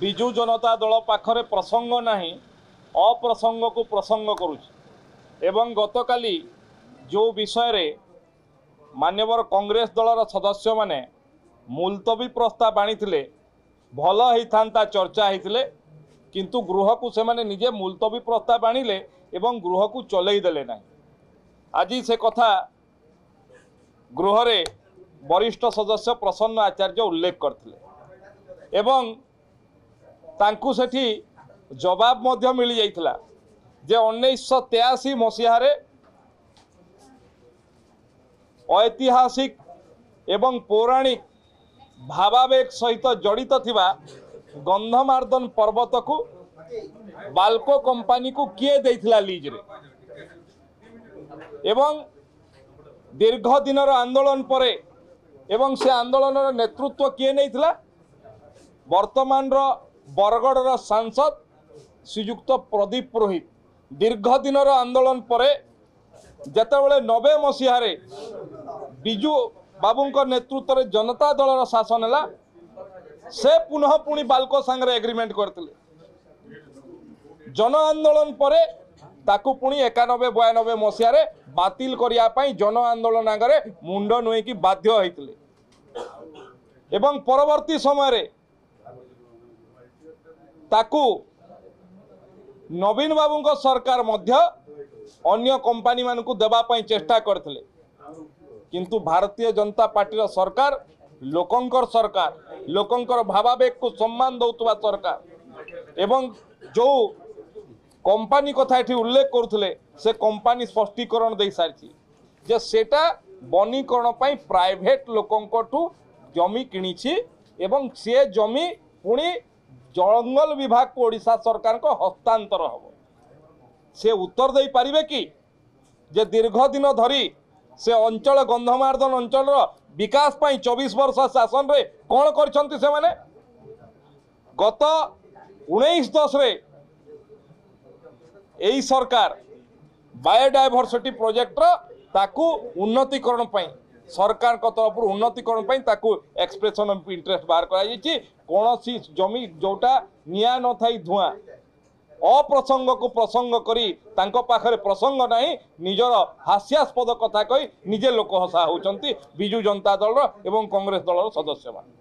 ବିଜୁ ଜନତା ଦଳ ପାଖରେ ପ୍ରସଙ୍ଗ ନାହିଁ ଅପ୍ରସଙ୍ଗକୁ ପ୍ରସଙ୍ଗ କରୁଛି ଏବଂ ଗତକାଲି ଯେଉଁ ବିଷୟରେ ମାନ୍ୟବର କଂଗ୍ରେସ ଦଳର ସଦସ୍ୟମାନେ ମୁଲତବୀ ପ୍ରସ୍ତାବ ଆଣିଥିଲେ ଭଲ ହେଇଥାନ୍ତା ଚର୍ଚ୍ଚା ହେଇଥିଲେ କିନ୍ତୁ ଗୃହକୁ ସେମାନେ ନିଜେ ମୁଲତବୀ ପ୍ରସ୍ତାବ ଆଣିଲେ ଏବଂ ଗୃହକୁ ଚଲେଇ ଦେଲେ ନାହିଁ ଆଜି ସେ କଥା ଗୃହରେ ବରିଷ୍ଠ ସଦସ୍ୟ ପ୍ରସନ୍ନ ଆଚାର୍ଯ୍ୟ ଉଲ୍ଲେଖ କରିଥିଲେ ଏବଂ ତାଙ୍କୁ ସେଠି ଜବାବ ମଧ୍ୟ ମିଳିଯାଇଥିଲା ଯେ ଉଣେଇଶହ ତେୟାଅଶୀ ମସିହାରେ ଐତିହାସିକ ଏବଂ ପୌରାଣିକ ଭାବାବେଗ ସହିତ ଜଡ଼ିତ ଥିବା ଗନ୍ଧମାର୍ଦ୍ଦନ ପର୍ବତକୁ ବାଲ୍କୋ କମ୍ପାନୀକୁ କିଏ ଦେଇଥିଲା ଲିଜ୍ରେ ଏବଂ ଦୀର୍ଘ ଦିନର ଆନ୍ଦୋଳନ ପରେ ଏବଂ ସେ ଆନ୍ଦୋଳନର ନେତୃତ୍ୱ କିଏ ନେଇଥିଲା ବର୍ତ୍ତମାନର বরগড়র সাংসদ শ্রীযুক্ত প্রদীপ পুরোহিত দীর্ঘদিনর আন্দোলন পরে যেতবে নবে মশিহার বিজু বাবু নেতৃত্বের জনতা দলর শাসন হল সে পুনঃপু বাল্কো সাংরে এগ্রিমেন্ট করে জন আন্দোলন পরে তাকে পুঁ একানবে বয়ানবে মশিয়ার বাতিল করা জন আন্দোলন আগে মুন্ড নুয়েকি বাধ্য হয়েছিল এবং পরবর্তী সময় ତାକୁ ନବୀନ ବାବୁଙ୍କ ସରକାର ମଧ୍ୟ ଅନ୍ୟ କମ୍ପାନୀମାନଙ୍କୁ ଦେବା ପାଇଁ ଚେଷ୍ଟା କରିଥିଲେ କିନ୍ତୁ ଭାରତୀୟ ଜନତା ପାର୍ଟିର ସରକାର ଲୋକଙ୍କର ସରକାର ଲୋକଙ୍କର ଭାବାବେଗକୁ ସମ୍ମାନ ଦେଉଥିବା ସରକାର ଏବଂ ଯେଉଁ କମ୍ପାନୀ କଥା ଏଠି ଉଲ୍ଲେଖ କରୁଥିଲେ ସେ କମ୍ପାନୀ ସ୍ପଷ୍ଟୀକରଣ ଦେଇସାରିଛି ଯେ ସେଇଟା ବନୀକରଣ ପାଇଁ ପ୍ରାଇଭେଟ୍ ଲୋକଙ୍କଠୁ ଜମି କିଣିଛି ଏବଂ ସେ ଜମି ପୁଣି জঙ্গল বিভাগକୁ ଓଡ଼ିଶା ସରକାରଙ୍କ ହସ୍ତାନ୍ତର ହେବ ସେ ଉତ୍ତର ଦେଇପାରିବେ କି ଯେ ଦୀର୍ଘ ଦିନ ଧରି ସେ ଅଞ୍ଚଳ ଗନ୍ଧମାର୍ଦ୍ଦନ ଅଞ୍ଚଳର ବିକାଶ ପାଇଁ ଚବିଶ ବର୍ଷ ଶାସନରେ କ'ଣ କରିଛନ୍ତି ସେମାନେ ଗତ ଉଣେଇଶ ଦଶରେ ଏହି ସରକାର ବାୟୋଡାଇଭର୍ସିଟି ପ୍ରୋଜେକ୍ଟର ତାକୁ ଉନ୍ନତିକରଣ ପାଇଁ ସରକାରଙ୍କ ତରଫରୁ ଉନ୍ନତିକରଣ ପାଇଁ ତାକୁ ଏକ୍ସପ୍ରେସନ୍ ଅଫ୍ ଇଣ୍ଟରେଷ୍ଟ ବାହାର କରାଯାଇଛି କୌଣସି ଜମି ଯେଉଁଟା ନିଆଁ ନଥାଇ ଧୂଆଁ ଅପ୍ରସଙ୍ଗକୁ ପ୍ରସଙ୍ଗ କରି ତାଙ୍କ ପାଖରେ ପ୍ରସଙ୍ଗ ନାହିଁ ନିଜର ହାସ୍ୟାସ୍ପଦ କଥା କହି ନିଜେ ଲୋକ ହସା ହେଉଛନ୍ତି ବିଜୁ ଜନତା ଦଳର ଏବଂ କଂଗ୍ରେସ ଦଳର ସଦସ୍ୟମାନେ